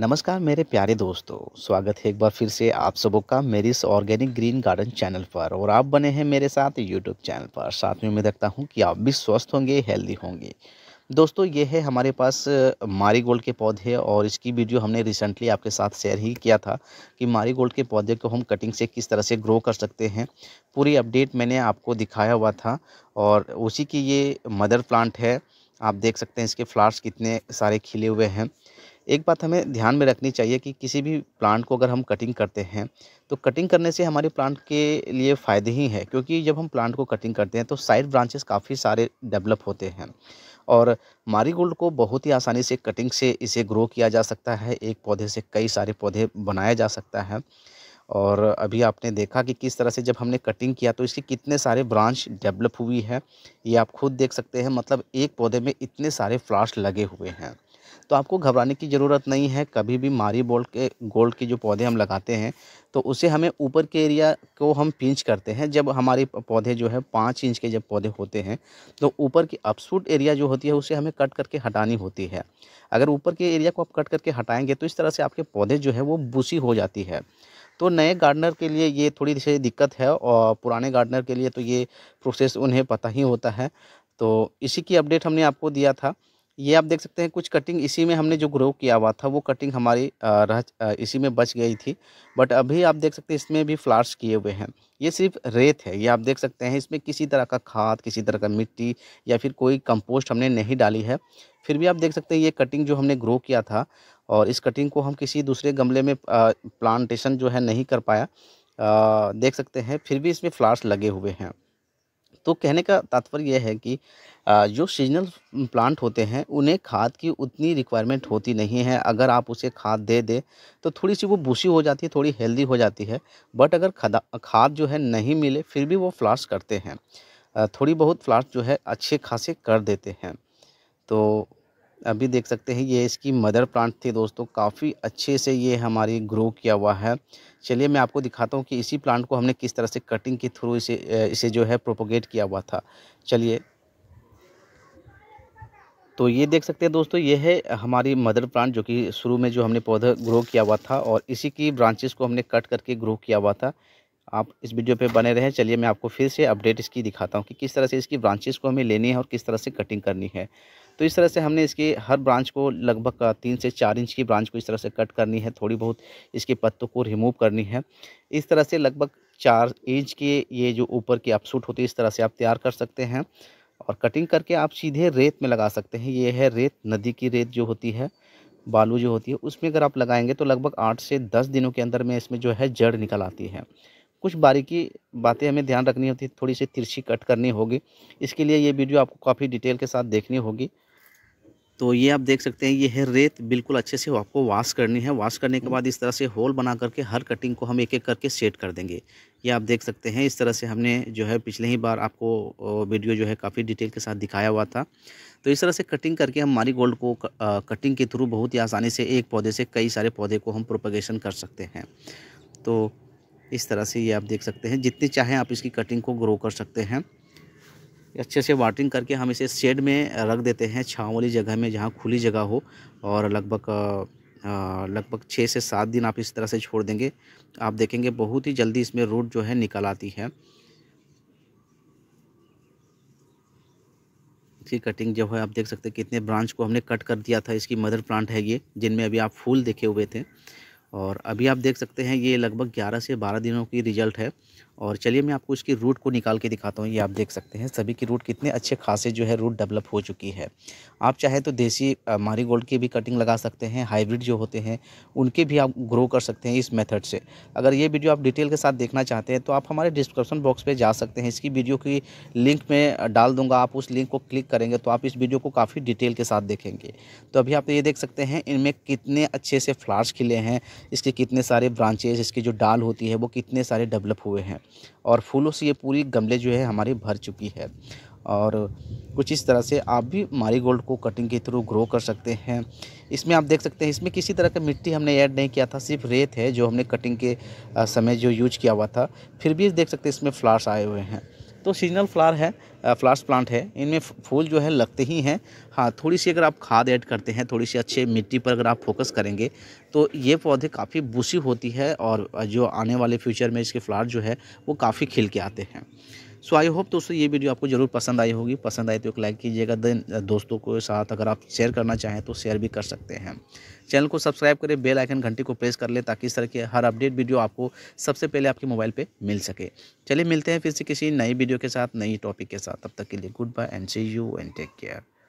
नमस्कार मेरे प्यारे दोस्तों स्वागत है एक बार फिर से आप सबों का मेरी इस ऑर्गेनिक ग्रीन गार्डन चैनल पर और आप बने हैं मेरे साथ यूट्यूब चैनल पर साथ में उम्मीद रखता हूँ कि आप भी स्वस्थ होंगे हेल्दी होंगे दोस्तों ये है हमारे पास मारी गोल्ड के पौधे और इसकी वीडियो हमने रिसेंटली आपके साथ शेयर ही किया था कि मारी गोल्ड के पौधे को हम कटिंग से किस तरह से ग्रो कर सकते हैं पूरी अपडेट मैंने आपको दिखाया हुआ था और उसी की ये मदर प्लांट है आप देख सकते हैं इसके फ्लावर्स कितने सारे खिले हुए हैं एक बात हमें ध्यान में रखनी चाहिए कि किसी भी प्लांट को अगर हम कटिंग करते हैं तो कटिंग करने से हमारे प्लांट के लिए फ़ायदे ही हैं क्योंकि जब हम प्लांट को कटिंग करते हैं तो साइड ब्रांचेस काफ़ी सारे डेवलप होते हैं और मारीगोल्ड को बहुत ही आसानी से कटिंग से इसे ग्रो किया जा सकता है एक पौधे से कई सारे पौधे बनाया जा सकता है और अभी आपने देखा कि किस तरह से जब हमने कटिंग किया तो इसके कितने सारे ब्रांच डेवलप हुई है ये आप खुद देख सकते हैं मतलब एक पौधे में इतने सारे फ्लावर्स लगे हुए हैं तो आपको घबराने की ज़रूरत नहीं है कभी भी मारी बोल्ड के गोल्ड के जो पौधे हम लगाते हैं तो उसे हमें ऊपर के एरिया को हम पिंच करते हैं जब हमारे पौधे जो है पाँच इंच के जब पौधे होते हैं तो ऊपर की अपसूट एरिया जो होती है उसे हमें कट करके हटानी होती है अगर ऊपर के एरिया को आप कट करके हटाएँगे तो इस तरह से आपके पौधे जो है वो बूसी हो जाती है तो नए गार्डनर के लिए ये थोड़ी सी दिक्कत है और पुराने गार्डनर के लिए तो ये प्रोसेस उन्हें पता ही होता है तो इसी की अपडेट हमने आपको दिया था ये आप देख सकते हैं कुछ कटिंग इसी में हमने जो ग्रो किया हुआ था वो कटिंग हमारी रह इसी में बच गई थी बट अभी आप देख सकते हैं इसमें भी फ्लार्स किए हुए हैं ये सिर्फ रेत है ये आप देख सकते हैं इसमें किसी तरह का खाद किसी तरह का मिट्टी या फिर कोई कंपोस्ट हमने नहीं डाली है फिर भी आप देख सकते हैं ये कटिंग जो हमने ग्रो किया था और इस कटिंग को हम किसी दूसरे गमले में प्लांटेशन जो है नहीं कर पाया देख सकते हैं फिर भी इसमें फ्लार्स लगे हुए हैं तो कहने का तात्पर्य यह है कि जो सीजनल प्लांट होते हैं उन्हें खाद की उतनी रिक्वायरमेंट होती नहीं है अगर आप उसे खाद दे दें तो थोड़ी सी वो बूसी हो जाती है थोड़ी हेल्दी हो जाती है बट अगर खदा खाद जो है नहीं मिले फिर भी वो फ्लाश करते हैं थोड़ी बहुत फ्लाश जो है अच्छे खासे कर देते हैं तो अभी देख सकते हैं ये इसकी मदर प्लांट थी दोस्तों काफ़ी अच्छे से ये हमारी ग्रो किया हुआ है चलिए मैं आपको दिखाता हूँ कि इसी प्लांट को हमने किस तरह से कटिंग के थ्रू इसे इसे जो है प्रोपोगेट किया हुआ था चलिए तो ये देख सकते हैं दोस्तों ये है हमारी मदर प्लांट जो कि शुरू में जो हमने पौधा ग्रो किया हुआ था और इसी की ब्रांचेस को हमने कट करके ग्रो किया हुआ था आप इस वीडियो पे बने रहें चलिए मैं आपको फिर से अपडेट इसकी दिखाता हूँ कि किस तरह से इसकी ब्रांचेस को हमें लेनी है और किस तरह से कटिंग करनी है तो इस तरह से हमने इसकी हर ब्रांच को लगभग तीन से चार इंच की ब्रांच को इस तरह से कट करनी है थोड़ी बहुत इसके पत्तों को रिमूव करनी है इस तरह से लगभग चार इंच के ये जो ऊपर की अपसूट होती है इस तरह से आप तैयार कर सकते हैं और कटिंग करके आप सीधे रेत में लगा सकते हैं ये है रेत नदी की रेत जो होती है बालू जो होती है उसमें अगर आप लगाएंगे तो लगभग आठ से दस दिनों के अंदर में इसमें जो है जड़ निकल आती है कुछ बारीकी बातें हमें ध्यान रखनी होती है थोड़ी सी तिरछी कट करनी होगी इसके लिए ये वीडियो आपको काफ़ी डिटेल के साथ देखनी होगी तो ये आप देख सकते हैं ये है रेत बिल्कुल अच्छे से आपको वाश करनी है वाश करने के बाद इस तरह से होल बना करके हर कटिंग को हम एक एक करके सेट कर देंगे ये आप देख सकते हैं इस तरह से हमने जो है पिछले ही बार आपको वीडियो जो है काफ़ी डिटेल के साथ दिखाया हुआ था तो इस तरह से कटिंग करके हम मारी गोल्ड को कटिंग के थ्रू बहुत ही आसानी से एक पौधे से कई सारे पौधे को हम प्रोपगेशन कर सकते हैं तो इस तरह से ये आप देख सकते हैं जितनी चाहें आप इसकी कटिंग को ग्रो कर सकते हैं अच्छे से वाटरिंग करके हम इसे शेड में रख देते हैं छाँव वाली जगह में जहाँ खुली जगह हो और लगभग लगभग छः से सात दिन आप इस तरह से छोड़ देंगे आप देखेंगे बहुत ही जल्दी इसमें रूट जो है निकल आती है इसकी कटिंग जो है आप देख सकते हैं कितने ब्रांच को हमने कट कर दिया था इसकी मदर प्लांट है ये जिनमें अभी आप फूल देखे हुए थे और अभी आप देख सकते हैं ये लगभग ग्यारह से बारह दिनों की रिज़ल्ट है और चलिए मैं आपको इसकी रूट को निकाल के दिखाता हूँ ये आप देख सकते हैं सभी की रूट कितने अच्छे खासे जो है रूट डेवलप हो चुकी है आप चाहे तो देसी मारी गोल्ड की भी कटिंग लगा सकते हैं हाइब्रिड जो होते हैं उनके भी आप ग्रो कर सकते हैं इस मेथड से अगर ये वीडियो आप डिटेल के साथ देखना चाहते हैं तो आप हमारे डिस्क्रिप्शन बॉक्स पर जा सकते हैं इसकी वीडियो की लिंक में डाल दूँगा आप उस लिंक को क्लिक करेंगे तो आप इस वीडियो को काफ़ी डिटेल के साथ देखेंगे तो अभी आप तो ये देख सकते हैं इनमें कितने अच्छे से फ्लार्स खिले हैं इसके कितने सारे ब्रांचेज इसकी जो डाल होती है वो कितने सारे डेवलप हुए हैं और फूलों से ये पूरी गमले जो है हमारी भर चुकी है और कुछ इस तरह से आप भी मारी गोल्ड को कटिंग के थ्रू ग्रो कर सकते हैं इसमें आप देख सकते हैं इसमें किसी तरह का मिट्टी हमने ऐड नहीं किया था सिर्फ रेत है जो हमने कटिंग के समय जो यूज किया हुआ था फिर भी देख सकते हैं इसमें फ्लावर्स आए हुए हैं तो सीजनल फ्लावर है फ्लावर्स प्लांट है इनमें फूल जो है लगते ही हैं हाँ थोड़ी सी अगर आप खाद ऐड करते हैं थोड़ी सी अच्छे मिट्टी पर अगर आप फोकस करेंगे तो ये पौधे काफ़ी बूसी होती है और जो आने वाले फ्यूचर में इसके फ्लावर जो है वो काफ़ी खिल के आते हैं सो आई होप दोस्तों ये वीडियो आपको ज़रूर पसंद आई होगी पसंद आई तो एक लाइक कीजिएगा देन दोस्तों के साथ अगर आप शेयर करना चाहें तो शेयर भी कर सकते हैं चैनल को सब्सक्राइब करें बेल आइकन घंटी को प्रेस कर लें ताकि इस तरह के हर अपडेट वीडियो आपको सबसे पहले आपके मोबाइल पर मिल सके चलिए मिलते हैं फिर से किसी नई वीडियो के साथ नई टॉपिक के साथ तब तक के लिए good bye and see you and take care